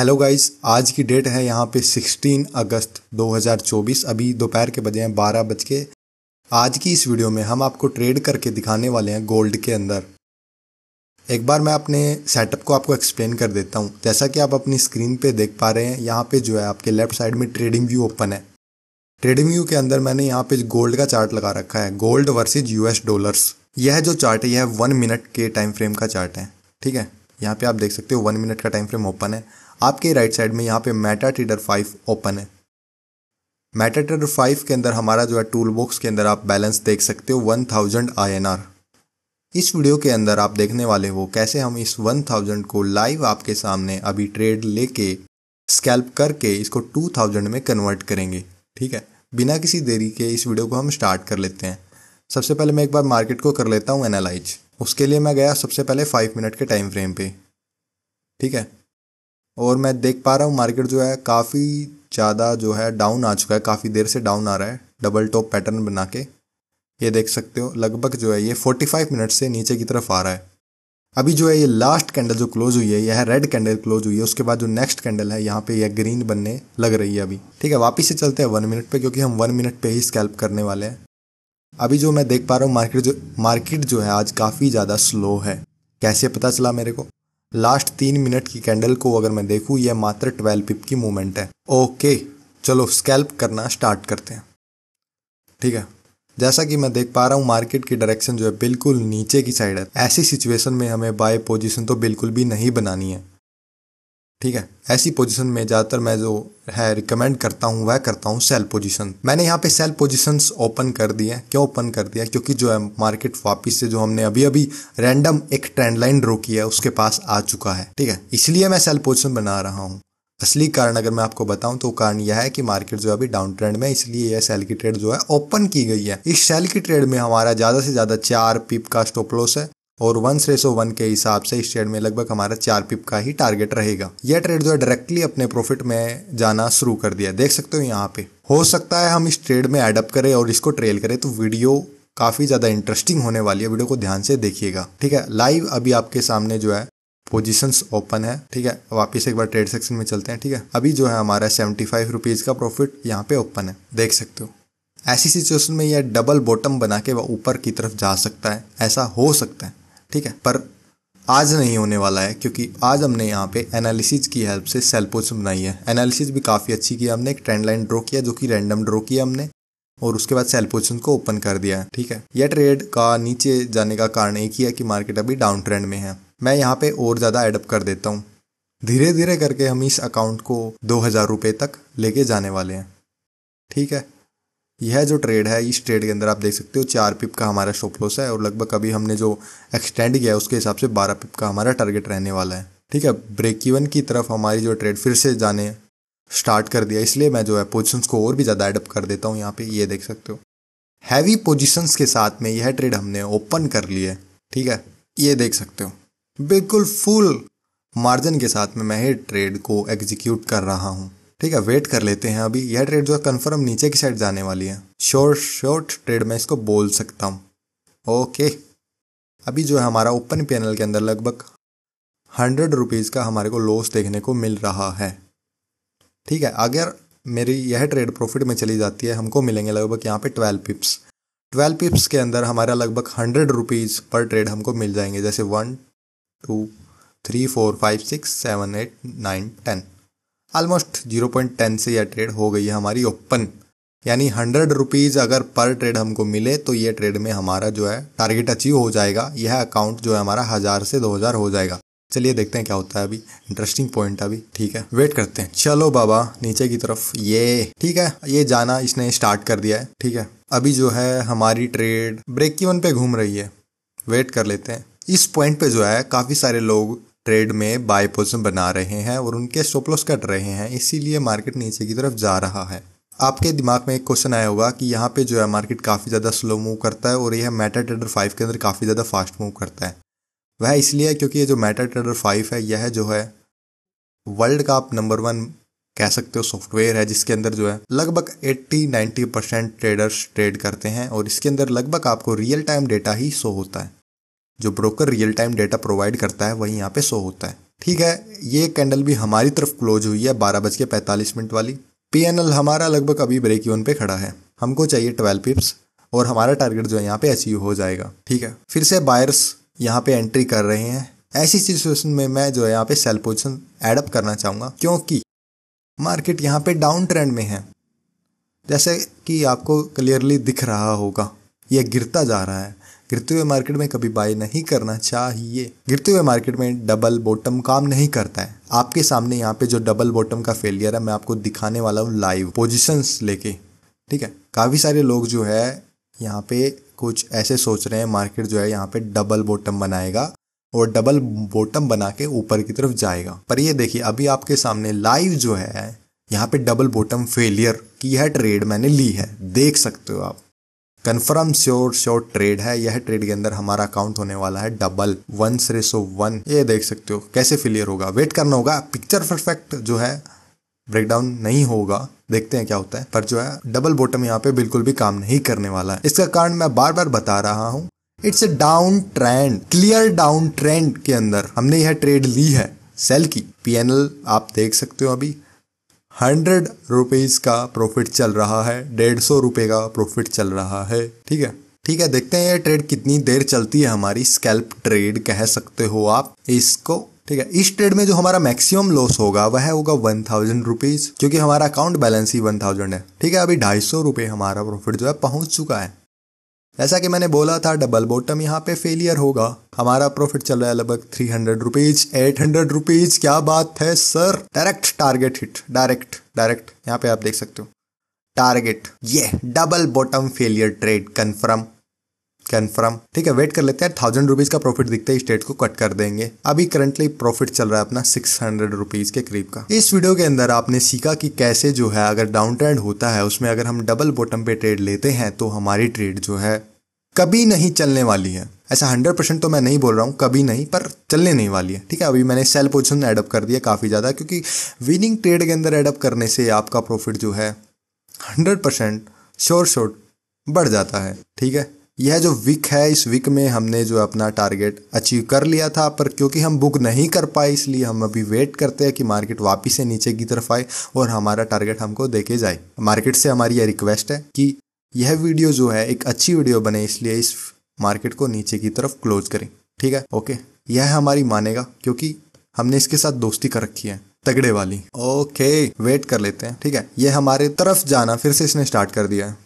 Hello guys आज की date है यहाँ पे 16 अगस्त 2024 अभी दोपहर के बजे हैं बारह बज के आज की इस वीडियो में हम आपको ट्रेड करके दिखाने वाले हैं गोल्ड के अंदर एक बार मैं अपने सेटअप को आपको एक्सप्लेन कर देता हूँ जैसा कि आप अपनी स्क्रीन पे देख पा रहे हैं यहाँ पे जो है आपके लेफ्ट साइड में ट्रेडिंग व्यू ओपन है ट्रेडिंग व्यू के अंदर मैंने यहाँ पे गोल्ड का चार्ट लगा रखा है गोल्ड वर्सेज यूएस डॉलर्स यह जो चार्ट है यह वन मिनट के टाइम फ्रेम का चार्ट है ठीक है यहाँ पे आप देख सकते हो वन मिनट का टाइम फ्रेम ओपन है आपके राइट साइड में यहाँ पे मेटा ट्रेडर फाइव ओपन है मेटा ट्रेडर फाइव के अंदर हमारा जो है टूल बॉक्स के अंदर आप बैलेंस देख सकते हो one thousand I N R इस वीडियो के अंदर आप देखने वाले हो कैसे हम इस 1000 को लाइव आपके सामने अभी ट्रेड लेके स्कैल्प करके इसको 2000 में कन्वर्ट करेंगे ठीक है बिना किसी देरी के इस वीडियो को हम स्टार्ट कर लेते हैं सबसे पहले मैं एक बार मार्केट को कर लेता हूँ एनालाइज उसके लिए मैं गया सबसे पहले फाइव मिनट के टाइम फ्रेम पे ठीक है और मैं देख पा रहा हूँ मार्केट जो है काफ़ी ज़्यादा जो है डाउन आ चुका है काफ़ी देर से डाउन आ रहा है डबल टॉप पैटर्न बना के ये देख सकते हो लगभग जो है ये 45 मिनट से नीचे की तरफ आ रहा है अभी जो है ये लास्ट कैंडल जो क्लोज हुई है यह है रेड कैंडल क्लोज हुई है उसके बाद जो नेक्स्ट कैंडल है यहाँ पे यह ग्रीन बनने लग रही है अभी ठीक है वापस से चलते हैं वन मिनट पे क्योंकि हम वन मिनट पे ही स्कैल्प करने वाले हैं अभी जो मैं देख पा रहा हूँ मार्केट जो मार्केट जो है आज काफ़ी ज़्यादा स्लो है कैसे पता चला मेरे को लास्ट तीन मिनट की कैंडल को अगर मैं देखूँ यह मात्र ट्वेल्व पिप की मूवमेंट है ओके चलो स्कैल्प करना स्टार्ट करते हैं ठीक है जैसा कि मैं देख पा रहा हूँ मार्केट की डायरेक्शन जो है बिल्कुल नीचे की साइड है ऐसी सिचुएशन में हमें बाय पोजीशन तो बिल्कुल भी नहीं बनानी है ठीक है ऐसी पोजीशन में ज़्यादातर मैं जो है रिकमेंड करता हूँ वह करता हूँ सेल पोजीशन मैंने यहाँ पे सेल पोजीशंस ओपन कर दिए हैं क्यों ओपन कर दिया क्योंकि जो है मार्केट वापस से जो हमने अभी अभी रैंडम एक ट्रेंड लाइन ड्रो की है उसके पास आ चुका है ठीक है इसलिए मैं सेल पोजिशन बना रहा हूँ असली कारण अगर मैं आपको बताऊं तो कारण यह है कि मार्केट जो है अभी डाउन ट्रेंड में इसलिए यह सेल की ट्रेड जो है ओपन की गई है इस सेल की ट्रेड में हमारा ज़्यादा से ज़्यादा चार पिप का स्टॉप लॉस है और वन रेसो वन के हिसाब से इस ट्रेड में लगभग हमारा चार पिप का ही टारगेट रहेगा यह ट्रेड जो है डायरेक्टली अपने प्रॉफिट में जाना शुरू कर दिया देख सकते हो यहाँ पे हो सकता है हम इस ट्रेड में एडअप करें और इसको ट्रेल करें तो वीडियो काफ़ी ज़्यादा इंटरेस्टिंग होने वाली है वीडियो को ध्यान से देखिएगा ठीक है लाइव अभी आपके सामने जो है पोजिशन ओपन है ठीक है वापिस एक बार ट्रेड सेक्शन में चलते हैं ठीक है अभी जो है हमारा सेवेंटी फाइव रुपीज़ का प्रॉफिट यहाँ पे ओपन है देख सकते हो ऐसी सिचुएशन में यह डबल बॉटम बना के वह ऊपर की तरफ जा सकता है ऐसा हो सकता है ठीक है पर आज नहीं होने वाला है क्योंकि आज हमने यहाँ पे एनालिसिस की हेल्प से सेल पोस्ट बनाई है एनालिसिस भी काफ़ी अच्छी की हमने एक ट्रेंड लाइन ड्रॉ किया जो कि रैंडम ड्रॉ किया हमने और उसके बाद सेल पोजिशन को ओपन कर दिया है ठीक है यह ट्रेड का नीचे जाने का कारण एक ही है कि मार्केट अभी डाउन ट्रेंड में है मैं यहाँ पे और ज़्यादा एडअप कर देता हूँ धीरे धीरे करके हम इस अकाउंट को दो हज़ार रुपये तक लेके जाने वाले हैं ठीक है यह जो ट्रेड है इस ट्रेड के अंदर आप देख सकते हो चार पिप का हमारा शॉप लॉस है और लगभग अभी हमने जो एक्सटेंड किया है उसके हिसाब से बारह पिप का हमारा टारगेट रहने वाला है ठीक है ब्रेक इवन की तरफ हमारी जो ट्रेड फिर से जाने स्टार्ट कर दिया इसलिए मैं जो है पोजिशंस को और भी ज़्यादा एडअप कर देता हूँ यहाँ पे ये देख सकते हो हैवी पोजीशंस के साथ में यह ट्रेड हमने ओपन कर ली है ठीक है ये देख सकते हो बिल्कुल फुल मार्जिन के साथ में मैं ये ट्रेड को एग्जीक्यूट कर रहा हूँ ठीक है वेट कर लेते हैं अभी यह ट्रेड जो है कन्फर्म नीचे की साइड जाने वाली है शॉर्ट शॉर्ट ट्रेड में इसको बोल सकता हूँ ओके अभी जो है हमारा ओपन पैनल के अंदर लगभग हंड्रेड रुपीज़ का हमारे को लॉस देखने को मिल रहा है ठीक है अगर मेरी यह ट्रेड प्रॉफिट में चली जाती है हमको मिलेंगे लगभग यहाँ पे ट्वेल्व पिप्स ट्वेल्व पिप्स के अंदर हमारा लगभग हंड्रेड रुपीज़ पर ट्रेड हमको मिल जाएंगे जैसे one two three four five six seven eight nine ten almost zero point ten से यह ट्रेड हो गई है हमारी ओपन यानी हंड्रेड रुपीज़ अगर पर ट्रेड हमको मिले तो ये ट्रेड में हमारा जो है टारगेट अचीव हो जाएगा यह अकाउंट जो है हमारा हज़ार से दो हज़ार हो जाएगा चलिए देखते हैं क्या होता है अभी इंटरेस्टिंग पॉइंट अभी ठीक है वेट करते हैं चलो बाबा नीचे की तरफ ये ठीक है ये जाना इसने स्टार्ट कर दिया है ठीक है अभी जो है हमारी ट्रेड ब्रेक वन पे घूम रही है वेट कर लेते हैं इस पॉइंट पे जो है काफ़ी सारे लोग ट्रेड में बाय पोजिशन बना रहे हैं और उनके स्टोपलॉस कट रहे हैं इसीलिए मार्केट नीचे की तरफ जा रहा है आपके दिमाग में एक क्वेश्चन आया होगा कि यहाँ पे जो है मार्केट काफ़ी ज़्यादा स्लो मूव करता है और यह मेटा ट्रेडर फाइव के अंदर काफ़ी ज़्यादा फास्ट मूव करता है वह इसलिए है क्योंकि ये जो मेटा ट्रेडर फाइव है यह जो है वर्ल्ड का आप नंबर वन कह सकते हो सॉफ्टवेयर है जिसके अंदर जो है लगभग 80-90 परसेंट ट्रेडर्स ट्रेड करते हैं और इसके अंदर लगभग आपको रियल टाइम डेटा ही शो होता है जो broker real time data provide करता है वही यहाँ पे शो होता है ठीक है ये कैंडल भी हमारी तरफ क्लोज हुई है बारह बज के पैंतालीस मिनट वाली पी हमारा लगभग अभी ब्रेक यून पे खड़ा है हमको चाहिए ट्वेल्व पिप्स और हमारा टारगेट जो है यहाँ पे अचीव हो जाएगा ठीक है फिर से बायर्स यहाँ पे एंट्री कर रहे हैं ऐसी सिचुएशन में मैं जो है यहाँ पे सेल पोजिशन एडअप करना चाहूँगा क्योंकि मार्केट यहाँ पे डाउन ट्रेंड में है जैसे कि आपको क्लियरली दिख रहा होगा यह गिरता जा रहा है गिरते हुए मार्केट में कभी बाय नहीं करना चाहिए गिरते हुए मार्केट में डबल बॉटम काम नहीं करता है आपके सामने यहाँ पे जो डबल बॉटम का फेलियर है मैं आपको दिखाने वाला हूँ लाइव पोजिशंस लेके ठीक है काफ़ी सारे लोग जो है यहाँ पे कुछ ऐसे सोच रहे हैं मार्केट जो है यहाँ पे डबल बॉटम बनाएगा और डबल बॉटम बना के ऊपर की तरफ जाएगा पर ये देखिए अभी आपके सामने लाइव जो है यहाँ पे डबल बॉटम फेलियर की यह ट्रेड मैंने ली है देख सकते हो आप कन्फर्म श्योर श्योर ट्रेड है यह ट्रेड के अंदर हमारा अकाउंट होने वाला है डबल वन सो वन ये देख सकते हो कैसे फिलियर होगा वेट करना होगा पिक्चर परफेक्ट जो है ब्रेकडाउन नहीं होगा देखते हैं क्या होता है पर जो है डबल बॉटम यहाँ पे बिल्कुल भी काम नहीं करने वाला है इसका कारण मैं बार बार बता रहा हूँ it's a down trend clear down trend के अंदर हमने यह ट्रेड ली है सेल की पीएनएल आप देख सकते हो अभी हंड्रेड रुपीज़ का प्रॉफिट चल रहा है डेढ़ सौ रुपए का प्रॉफिट चल रहा है ठीक है ठीक है देखते हैं ये ट्रेड कितनी देर चलती है हमारी स्कैल्प ट्रेड कह सकते हो आप इसको ठीक है इस ट्रेड में जो हमारा मैक्सिमम लॉस होगा वह होगा वन थाउजेंड रुपीज क्योंकि हमारा अकाउंट बैलेंस ही वन थाउजेंड है ठीक है अभी ढाई सौ रुपये हमारा प्रॉफिट जो है पहुंच चुका है जैसा कि मैंने बोला था डबल बॉटम यहाँ पे फेलियर होगा हमारा प्रॉफिट चल रहा है लगभग three hundred rupees eight hundred rupees क्या बात है sir direct target hit direct direct यहाँ पे आप देख सकते हो टारगेट ये double bottom failure trade confirm confirm ठीक है वेट कर लेते हैं थाउजेंड रुपीज का प्रॉफिट दिखते ही स्टेट को कट कर देंगे अभी करंटली प्रॉफिट चल रहा है अपना सिक्स हंड्रेड रुपीज के करीब का इस वीडियो के अंदर आपने सीखा कि कैसे जो है अगर डाउन ट्रेंड होता है उसमें अगर हम डबल बॉटम पे ट्रेड लेते हैं तो हमारी ट्रेड जो है कभी नहीं चलने वाली है ऐसा हंड्रेड परसेंट तो मैं नहीं बोल रहा हूँ कभी नहीं पर चलने नहीं वाली है ठीक है अभी मैंने सेल पोजिशन एडअप कर दिया काफ़ी ज़्यादा क्योंकि विनिंग ट्रेड के अंदर एडअप करने से आपका प्रॉफिट जो है हंड्रेड परसेंट श्योर शोर बढ़ जाता है ठीक है यह जो वीक है इस वीक में हमने जो अपना टारगेट अचीव कर लिया था पर क्योंकि हम बुक नहीं कर पाए इसलिए हम अभी वेट करते हैं कि मार्केट वापस से नीचे की तरफ आए और हमारा टारगेट हमको देके जाए मार्केट से हमारी यह रिक्वेस्ट है कि यह वीडियो जो है एक अच्छी वीडियो बने इसलिए इस मार्केट को नीचे की तरफ क्लोज करें ठीक है ओके यह हमारी मानेगा क्योंकि हमने इसके साथ दोस्ती कर रखी है तगड़े वाली ओके वेट कर लेते हैं ठीक है यह हमारे तरफ जाना फिर से इसने स्टार्ट कर दिया है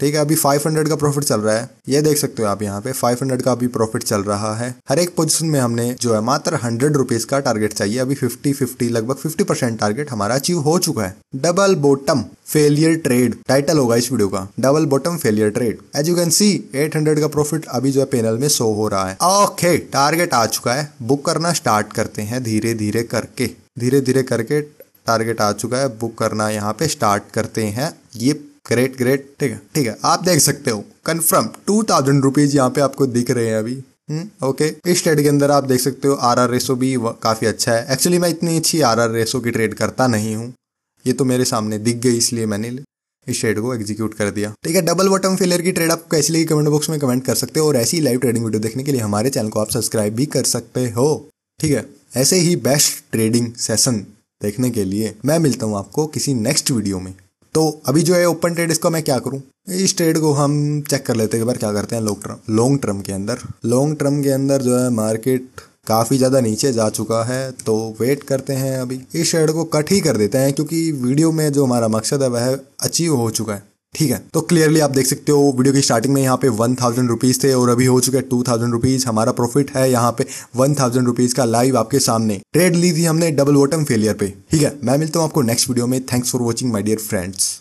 ठीक है अभी 500 का प्रॉफिट चल रहा है ये देख सकते हो आप यहाँ पे 500 का अभी प्रॉफिट चल रहा है हर एक पोजीशन में हमने जो है मात्र हंड्रेड रुपीज का टारगेट चाहिए अभी 50 50 लगभग 50 परसेंट टारगेट हमारा अचीव हो चुका है double bottom failure trade title होगा इस वीडियो का double bottom failure trade as you can see 800 का प्रॉफिट अभी जो है पेनल में शो हो रहा है ओके टारगेट आ चुका है बुक करना स्टार्ट करते हैं धीरे धीरे करके धीरे धीरे करके टारगेट आ चुका है बुक करना यहाँ पे स्टार्ट करते हैं ये ग्रेट ग्रेट ठीक है ठीक है आप देख सकते हो कन्फर्म टू थाउजेंड रुपीज यहाँ पे आपको दिख रहे हैं अभी ओके हम्म, okay. इस ट्रेड के अंदर आप देख सकते हो आर आर रेसो भी काफ़ी अच्छा है एक्चुअली मैं इतनी अच्छी आर आर रेसो की ट्रेड करता नहीं हूँ ये तो मेरे सामने दिख गई इसलिए मैंने इस ट्रेड को एग्जीक्यूट कर दिया ठीक है डबल बॉटम फेलियर की ट्रेड आप कैसे लगी कमेंट बॉक्स में कमेंट कर सकते हो और ऐसी लाइव ट्रेडिंग वीडियो देखने के लिए हमारे चैनल को आप सब्सक्राइब भी कर सकते हो ठीक है ऐसे ही बेस्ट ट्रेडिंग सेशन देखने के लिए मैं मिलता हूँ आपको किसी नेक्स्ट वीडियो में तो अभी जो है ओपन ट्रेड इसको मैं क्या करूँ इस ट्रेड को हम चेक कर लेते हैं बार क्या करते हैं लॉन्ग टर्म लॉन्ग टर्म के अंदर लॉन्ग टर्म के अंदर जो है मार्केट काफ़ी ज़्यादा नीचे जा चुका है तो वेट करते हैं अभी इस शेड को कट ही कर देते हैं क्योंकि वीडियो में जो हमारा मकसद है वह अचीव हो चुका है ठीक है तो क्लियरली आप देख सकते हो वीडियो की स्टार्टिंग में यहाँ पे वन थाउजेंड रुपीज़ थे और अभी हो चुके हैं टू थाउजेंड रुपीज़ हमारा प्रॉफिट है यहाँ पे वन थाउजेंड रुपीज़ का लाइव आपके सामने ट्रेड ली थी हमने डबल वोटम फेलियर पे ठीक है मैं मिलता हूँ आपको नेक्स्ट वीडियो में thanks for watching my dear friends